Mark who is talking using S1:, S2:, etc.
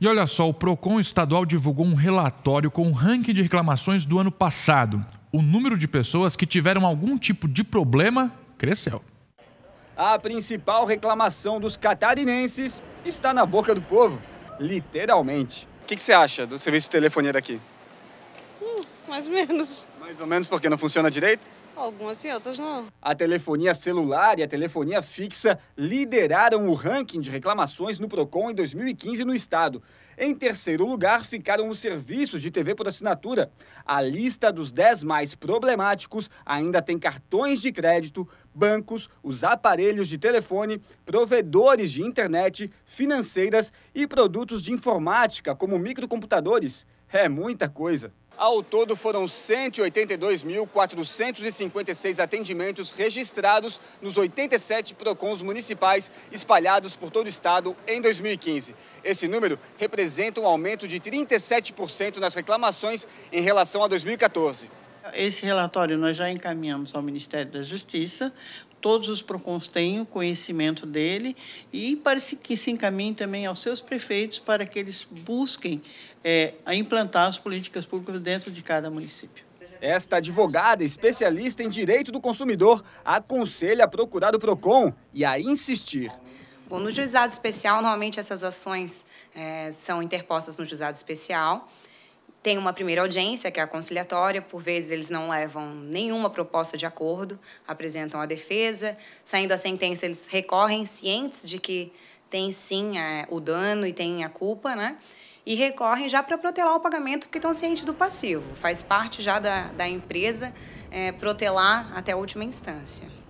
S1: E olha só, o Procon estadual divulgou um relatório com o um ranking de reclamações do ano passado. O número de pessoas que tiveram algum tipo de problema cresceu. A principal reclamação dos catarinenses está na boca do povo, literalmente. O que, que, você acha do serviço de telefonia daqui?
S2: Hum, mais ou menos.
S1: Mais ou menos porque não funciona direito?
S2: Algumas sim, outras não.
S1: A telefonia celular e a telefonia fixa lideraram o ranking de reclamações no Procon em 2015 no estado. Em terceiro lugar ficaram os serviços de TV por assinatura. A lista dos 10 mais problemáticos ainda tem cartões de crédito, bancos, os aparelhos de telefone, provedores de internet, financeiras e produtos de informática, como microcomputadores. É muita coisa. Ao todo, foram 182.456 atendimentos registrados nos 87 PROCONs municipais espalhados por todo o estado em 2015. Esse número representa um aumento de 37% nas reclamações em relação a 2014. Esse relatório nós já encaminhamos ao Ministério da Justiça. Todos os PROCONs têm o conhecimento dele e parece que se encaminhe também aos seus prefeitos para que eles busquem é, implantar as políticas públicas dentro de cada município. Esta advogada, especialista em direito do consumidor, aconselha a procurar o PROCON e a insistir.
S2: Bom, no juizado especial, normalmente essas ações é, são interpostas no juizado especial tem uma primeira audiência, que é a conciliatória. Por vezes, eles não levam nenhuma proposta de acordo, apresentam a defesa. Saindo a sentença, eles recorrem, cientes de que tem sim é, o dano e tem a culpa, né? E recorrem já para protelar o pagamento, porque estão cientes do passivo. Faz parte já da, da empresa é, protelar até a última instância.